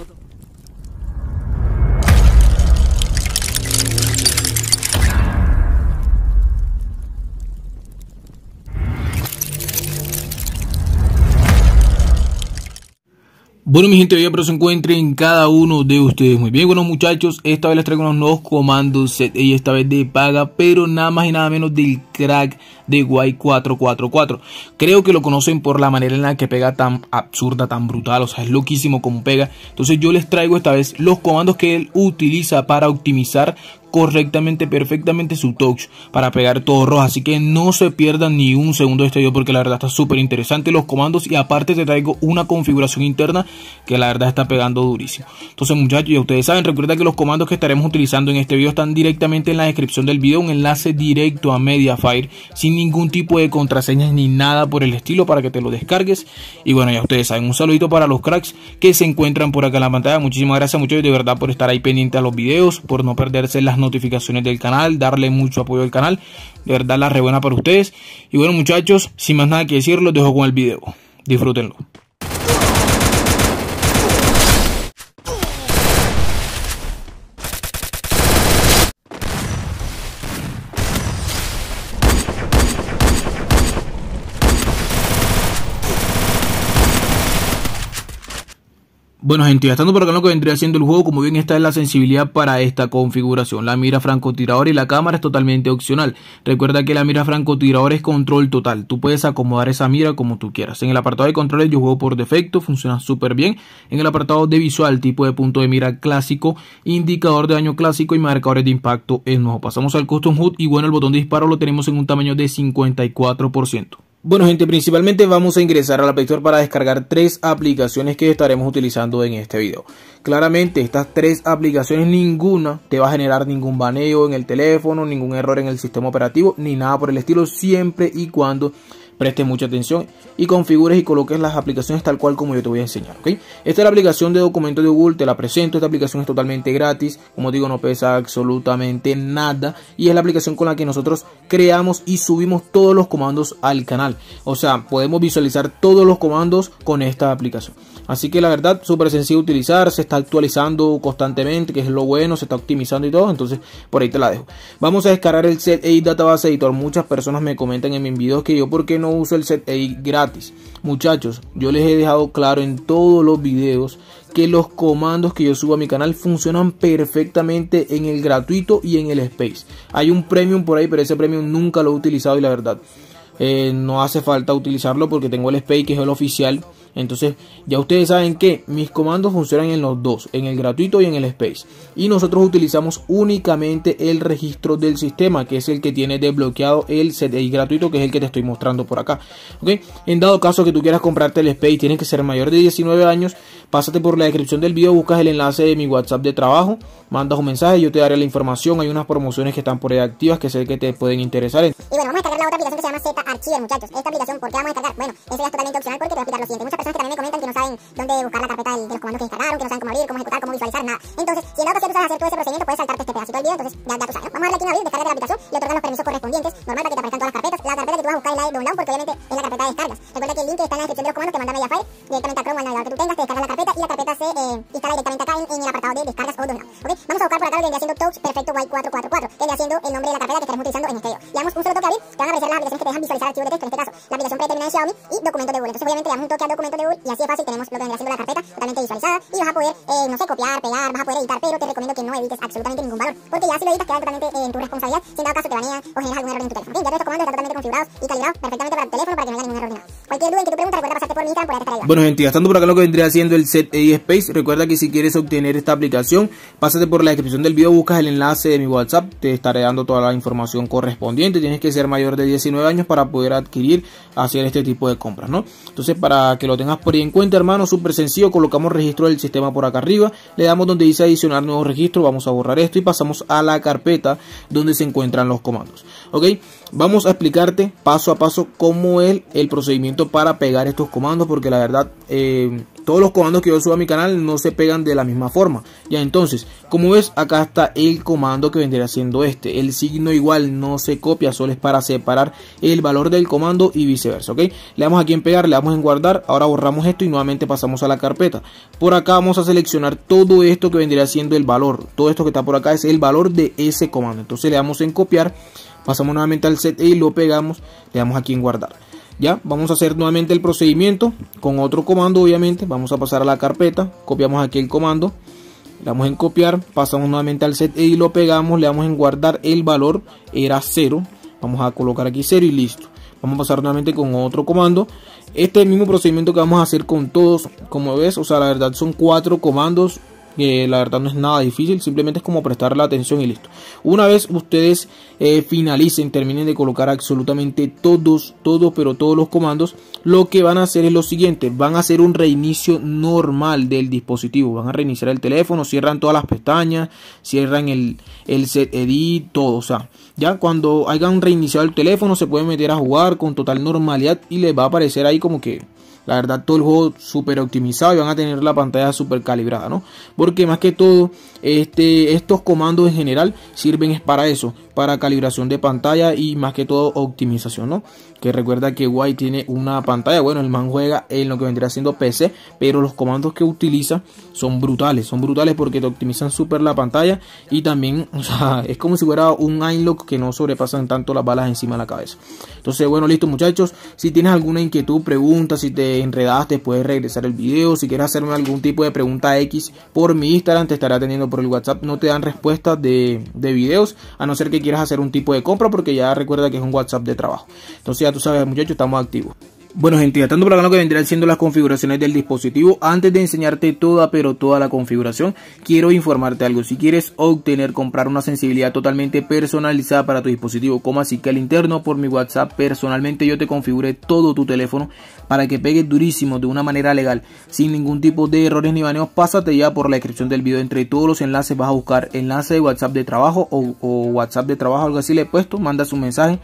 저도. Bueno, mi gente espero pero se encuentren cada uno de ustedes muy bien. Bueno, muchachos, esta vez les traigo unos nuevos comandos y esta vez de paga, pero nada más y nada menos del crack de Y444. Creo que lo conocen por la manera en la que pega tan absurda, tan brutal, o sea, es loquísimo como pega. Entonces, yo les traigo esta vez los comandos que él utiliza para optimizar correctamente, perfectamente su touch para pegar todo rojo. Así que no se pierdan ni un segundo de este video porque la verdad está súper interesante los comandos y aparte te traigo una configuración interna que la verdad está pegando durísimo. Entonces muchachos, ya ustedes saben, recuerda que los comandos que estaremos utilizando en este video están directamente en la descripción del video, un enlace directo a Mediafire sin ningún tipo de contraseñas ni nada por el estilo para que te lo descargues. Y bueno, ya ustedes saben, un saludito para los cracks que se encuentran por acá en la pantalla. Muchísimas gracias muchachos de verdad por estar ahí pendiente a los videos, por no perderse las notificaciones del canal, darle mucho apoyo al canal. De verdad, la rebuena para ustedes. Y bueno, muchachos, sin más nada que decir, los dejo con el video. Disfrútenlo. Bueno gente, ya estando por acá lo que vendría haciendo el juego, como bien está es la sensibilidad para esta configuración. La mira francotiradora y la cámara es totalmente opcional. Recuerda que la mira francotiradora es control total. Tú puedes acomodar esa mira como tú quieras. En el apartado de controles yo juego por defecto, funciona súper bien. En el apartado de visual, tipo de punto de mira clásico, indicador de daño clásico y marcadores de impacto es nuevo. Pasamos al custom hood y bueno, el botón de disparo lo tenemos en un tamaño de 54%. Bueno gente, principalmente vamos a ingresar al Play Store para descargar tres aplicaciones que estaremos utilizando en este video. Claramente estas tres aplicaciones ninguna te va a generar ningún baneo en el teléfono, ningún error en el sistema operativo, ni nada por el estilo, siempre y cuando Preste mucha atención y configures y coloques las aplicaciones tal cual como yo te voy a enseñar. Esta es la aplicación de documento de Google, te la presento. Esta aplicación es totalmente gratis. Como digo, no pesa absolutamente nada. Y es la aplicación con la que nosotros creamos y subimos todos los comandos al canal. O sea, podemos visualizar todos los comandos con esta aplicación. Así que la verdad, súper sencillo de utilizar, se está actualizando constantemente, que es lo bueno, se está optimizando y todo, entonces por ahí te la dejo. Vamos a descargar el SQLite Database Editor. Muchas personas me comentan en mis videos que yo, ¿por qué no uso el set gratis. Muchachos, yo les he dejado claro en todos los videos que los comandos que yo subo a mi canal funcionan perfectamente en el gratuito y en el space. Hay un premium por ahí, pero ese premium nunca lo he utilizado y la verdad eh, no hace falta utilizarlo porque tengo el space que es el oficial entonces, ya ustedes saben que mis comandos funcionan en los dos, en el gratuito y en el space. Y nosotros utilizamos únicamente el registro del sistema, que es el que tiene desbloqueado el CDI gratuito, que es el que te estoy mostrando por acá. ¿Ok? En dado caso que tú quieras comprarte el space, tienes que ser mayor de 19 años, pásate por la descripción del video, buscas el enlace de mi WhatsApp de trabajo, mandas un mensaje, yo te daré la información. Hay unas promociones que están por ahí activas que sé que te pueden interesar. Y bueno, vamos a descargar la otra aplicación que se llama Z Archiver, muchachos. Esta aplicación, ¿por qué vamos a descargar? Bueno, es totalmente opcional porque te voy a aplicar lo siguiente personas que también me comentan que no saben dónde buscar la carpeta de los comandos que descargaron, que no saben cómo abrir, cómo ejecutar, cómo visualizar, nada. Entonces, si en otro caso tú sabes hacer todo ese procedimiento, puedes saltarte este pedacito del video, entonces ya, tú sabes. ¿no? Vamos a darle aquí en abrir, descargar la aplicación, y otorgar los permisos correspondientes vas a poder, eh, no sé, copiar, pegar, vas a poder editar, pero te recomiendo que no evites absolutamente ningún valor, porque ya si lo editas queda totalmente eh, en tu responsabilidad, si en dado caso te banean o generas algún error en tu teléfono. Bien, ya todos estos comandos están totalmente configurados y calibrados perfectamente para tu teléfono para que no haya ningún error Cualquier duda en que tú preguntas, bueno, gente, estando por acá lo que vendría haciendo el set e Space. Recuerda que si quieres obtener esta aplicación, pásate por la descripción del video, buscas el enlace de mi WhatsApp, te estaré dando toda la información correspondiente. Tienes que ser mayor de 19 años para poder adquirir, hacer este tipo de compras, ¿no? Entonces, para que lo tengas por ahí en cuenta, hermano, súper sencillo, colocamos registro del sistema por acá arriba, le damos donde dice adicionar nuevo registro, vamos a borrar esto y pasamos a la carpeta donde se encuentran los comandos, ¿ok? Vamos a explicarte paso a paso cómo es el procedimiento para pegar estos comandos, porque la verdad eh, todos los comandos que yo subo a mi canal no se pegan de la misma forma. Ya entonces, como ves, acá está el comando que vendría siendo este. El signo igual no se copia, solo es para separar el valor del comando y viceversa, ¿ok? Le damos aquí en pegar, le damos en guardar, ahora borramos esto y nuevamente pasamos a la carpeta. Por acá vamos a seleccionar todo esto que vendría siendo el valor. Todo esto que está por acá es el valor de ese comando. Entonces le damos en copiar pasamos nuevamente al set y lo pegamos, le damos aquí en guardar. Ya, vamos a hacer nuevamente el procedimiento con otro comando, obviamente. Vamos a pasar a la carpeta, copiamos aquí el comando, le damos en copiar, pasamos nuevamente al set y lo pegamos, le damos en guardar, el valor era 0. Vamos a colocar aquí 0 y listo. Vamos a pasar nuevamente con otro comando. Este es el mismo procedimiento que vamos a hacer con todos, como ves, o sea, la verdad son cuatro comandos que la verdad no es nada difícil, simplemente es como prestar la atención y listo. Una vez ustedes eh, finalicen, terminen de colocar absolutamente todos, todos, pero todos los comandos, lo que van a hacer es lo siguiente, van a hacer un reinicio normal del dispositivo, van a reiniciar el teléfono, cierran todas las pestañas, cierran el, el set edit, todo, o sea, ya cuando hayan reiniciado el teléfono se pueden meter a jugar con total normalidad y les va a aparecer ahí como que la verdad, todo el juego súper optimizado y van a tener la pantalla súper calibrada, ¿no? Porque más que todo, este, estos comandos en general sirven es para eso, para calibración de pantalla y más que todo optimización, ¿no? Que recuerda que guay tiene una pantalla, bueno, el man juega en lo que vendría siendo PC, pero los comandos que utiliza son brutales, son brutales porque te optimizan súper la pantalla y también, es como si fuera un inlock que no sobrepasan tanto las balas encima de la cabeza. Entonces, bueno, listo muchachos, si tienes alguna inquietud, pregunta, si te enredadas te puedes regresar el video. Si quieres hacerme algún tipo de pregunta X por mi Instagram, te estará atendiendo por el WhatsApp. No te dan respuestas de, de videos, a no ser que quieras hacer un tipo de compra, porque ya recuerda que es un WhatsApp de trabajo. Entonces ya tú sabes, muchachos, estamos activos. Bueno gente, ya estando por acá lo que vendrían siendo las configuraciones del dispositivo, antes de enseñarte toda pero toda la configuración, quiero informarte algo, si quieres obtener, comprar una sensibilidad totalmente personalizada para tu dispositivo, como así que al interno por mi WhatsApp personalmente yo te configure todo tu teléfono para que pegue durísimo de una manera legal, sin ningún tipo de errores ni baneos, pásate ya por la descripción del video, entre todos los enlaces vas a buscar enlace de WhatsApp de trabajo o, o WhatsApp de trabajo, algo así le he puesto, mandas un mensaje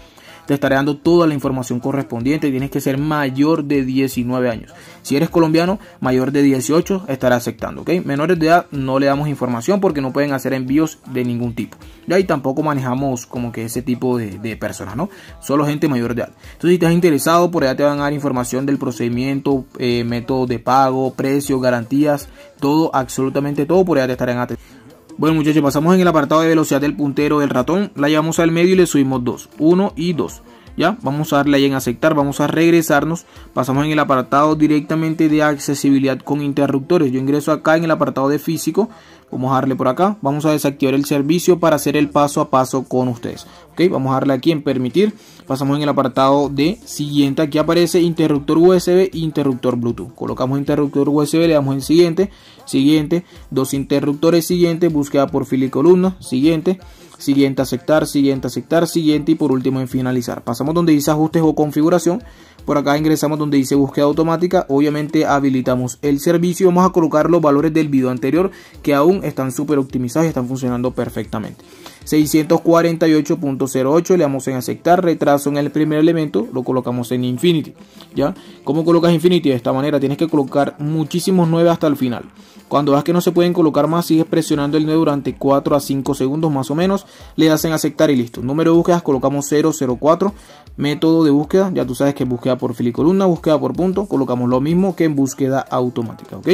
te estaré dando toda la información correspondiente. Tienes que ser mayor de 19 años. Si eres colombiano, mayor de 18 estará aceptando, ¿ok? Menores de edad no le damos información porque no pueden hacer envíos de ningún tipo. Y ahí tampoco manejamos como que ese tipo de, personas, ¿no? Solo gente mayor de edad. Entonces, si estás interesado, por allá te van a dar información del procedimiento, eh, método de pago, precio, garantías, todo, absolutamente todo, por allá te estarán atendiendo. Bueno muchachos, pasamos en el apartado de velocidad del puntero del ratón, la llevamos al medio y le subimos 2, 1 y 2. Ya, vamos a darle ahí en aceptar, vamos a regresarnos, pasamos en el apartado directamente de accesibilidad con interruptores. Yo ingreso acá en el apartado de físico, Vamos a darle por acá. Vamos a desactivar el servicio para hacer el paso a paso con ustedes. Ok, vamos a darle aquí en permitir. Pasamos en el apartado de siguiente. Aquí aparece interruptor USB, interruptor Bluetooth. Colocamos interruptor USB, le damos en siguiente, siguiente, dos interruptores, siguiente, búsqueda por fila y columna, siguiente siguiente aceptar, siguiente aceptar, siguiente y por último en finalizar. Pasamos donde dice ajustes o configuración, por acá ingresamos donde dice búsqueda automática, obviamente habilitamos el servicio, vamos a colocar los valores del video anterior que aún están súper optimizados y están funcionando perfectamente. 648.08 le damos en aceptar, retraso en el primer elemento, lo colocamos en infinity. ¿Ya? ¿Cómo colocas infinity? De esta manera tienes que colocar muchísimos 9 hasta el final. Cuando veas que no se pueden colocar más, sigues presionando el 9 durante 4 a 5 segundos más o menos, le das en aceptar y listo. Número de búsquedas colocamos 004, método de búsqueda, ya tú sabes que búsqueda por fil y columna, búsqueda por punto, colocamos lo mismo que en búsqueda automática, ¿ok?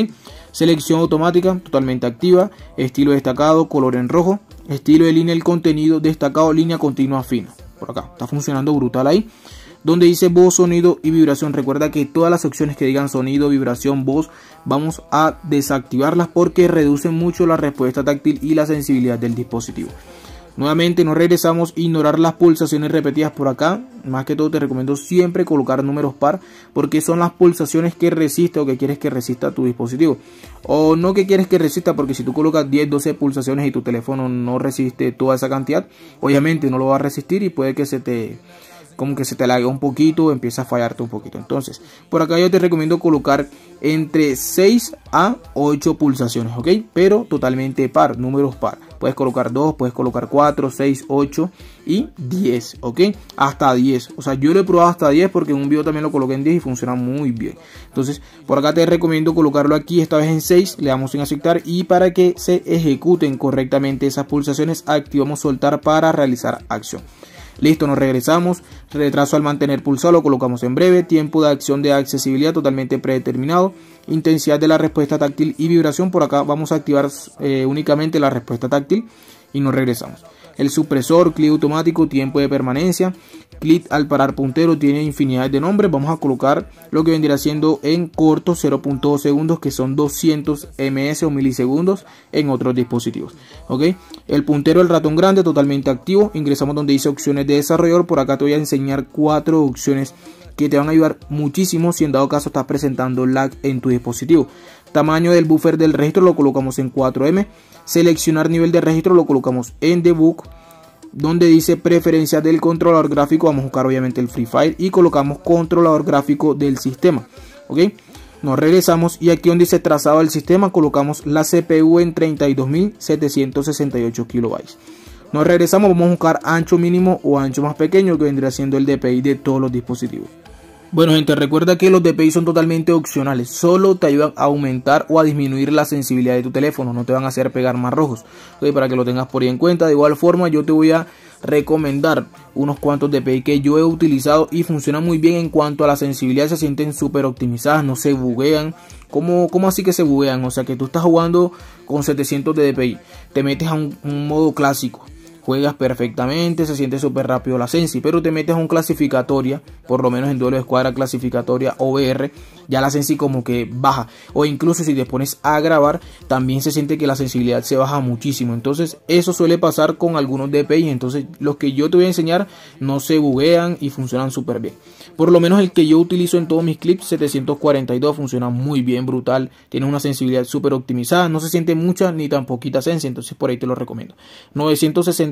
Selección automática, totalmente activa, estilo destacado, color en rojo, Estilo de línea, el contenido destacado, línea continua fina. Por acá, está funcionando brutal ahí. Donde dice voz, sonido y vibración. Recuerda que todas las opciones que digan sonido, vibración, voz, vamos a desactivarlas porque reducen mucho la respuesta táctil y la sensibilidad del dispositivo. Nuevamente nos regresamos, a ignorar las pulsaciones repetidas por acá. Más que todo te recomiendo siempre colocar números par porque son las pulsaciones que resiste o que quieres que resista tu dispositivo. O no que quieres que resista porque si tú colocas 10, 12 pulsaciones y tu teléfono no resiste toda esa cantidad, obviamente no lo va a resistir y puede que se te como que se te lague un poquito, empieza a fallarte un poquito. Entonces, por acá yo te recomiendo colocar entre 6 a 8 pulsaciones, ¿ok? Pero totalmente par, números par. Puedes colocar 2, puedes colocar 4, 6, 8 y 10, ¿ok? Hasta 10. O sea, yo lo he probado hasta 10 porque en un video también lo coloqué en 10 y funciona muy bien. Entonces, por acá te recomiendo colocarlo aquí, esta vez en 6, le damos en aceptar y para que se ejecuten correctamente esas pulsaciones, activamos soltar para realizar acción. Listo, nos regresamos. Retraso al mantener pulsado lo colocamos en breve. Tiempo de acción de accesibilidad totalmente predeterminado. Intensidad de la respuesta táctil y vibración. Por acá vamos a activar eh, únicamente la respuesta táctil y nos regresamos el supresor, clic automático, tiempo de permanencia, clic al parar puntero, tiene infinidad de nombres. Vamos a colocar lo que vendría siendo en corto 0.2 segundos, que son 200 ms o milisegundos en otros dispositivos. ¿ok? El puntero el ratón grande totalmente activo. Ingresamos donde dice opciones de desarrollador. Por acá te voy a enseñar cuatro opciones que te van a ayudar muchísimo si en dado caso estás presentando lag en tu dispositivo. Tamaño del buffer del registro lo colocamos en 4M. Seleccionar nivel de registro lo colocamos en debug. Donde dice preferencias del controlador gráfico, vamos a buscar obviamente el Free fire y colocamos controlador gráfico del sistema. ¿Ok? Nos regresamos y aquí donde dice trazado del sistema colocamos la CPU en 32.768 kilobytes. Nos regresamos, vamos a buscar ancho mínimo o ancho más pequeño que vendría siendo el DPI de todos los dispositivos. Bueno gente, recuerda que los DPI son totalmente opcionales, solo te ayudan a aumentar o a disminuir la sensibilidad de tu teléfono, no te van a hacer pegar más rojos, para que lo tengas por ahí en cuenta. De igual forma yo te voy a recomendar unos cuantos DPI que yo he utilizado y funcionan muy bien en cuanto a la sensibilidad, se sienten súper optimizadas, no se buguean. ¿Cómo, así que se buguean? O sea que tú estás jugando con 700 de DPI, te metes a un modo clásico, juegas perfectamente, se siente súper rápido la Sensi, pero te metes a un clasificatoria, por lo menos en duelo de escuadra clasificatoria br, ya la Sensi como que baja, o incluso si te pones a grabar, también se siente que la sensibilidad se baja muchísimo, entonces eso suele pasar con algunos DPI, entonces los que yo te voy a enseñar no se buguean y funcionan súper bien, por lo menos el que yo utilizo en todos mis clips, 742, funciona muy bien, brutal, tiene una sensibilidad súper optimizada, no se siente mucha ni tan poquita sensi, entonces por ahí te lo recomiendo, 960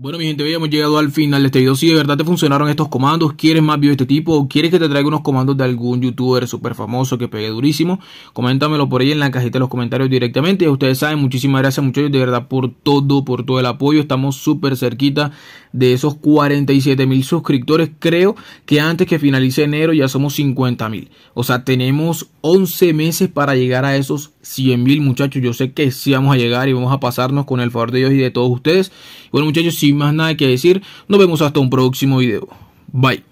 Bueno, mi gente, hoy hemos llegado al final de este video. Si de verdad te funcionaron estos comandos, quieres más videos de este tipo o quieres que te traiga unos comandos de algún youtuber súper famoso que pegue durísimo, coméntamelo por ahí en la cajita de los comentarios directamente. Ustedes saben, muchísimas gracias muchachos, de verdad, por todo, por todo el apoyo. Estamos súper cerquita de esos 47 mil suscriptores. Creo que antes que finalice enero ya somos 50 mil. O sea, tenemos 11 meses para llegar a esos 100 mil muchachos. Yo sé que sí vamos a llegar y vamos a pasarnos con el favor de Dios y de todos ustedes. Bueno muchachos, sin más nada que decir, nos vemos hasta un próximo video. Bye.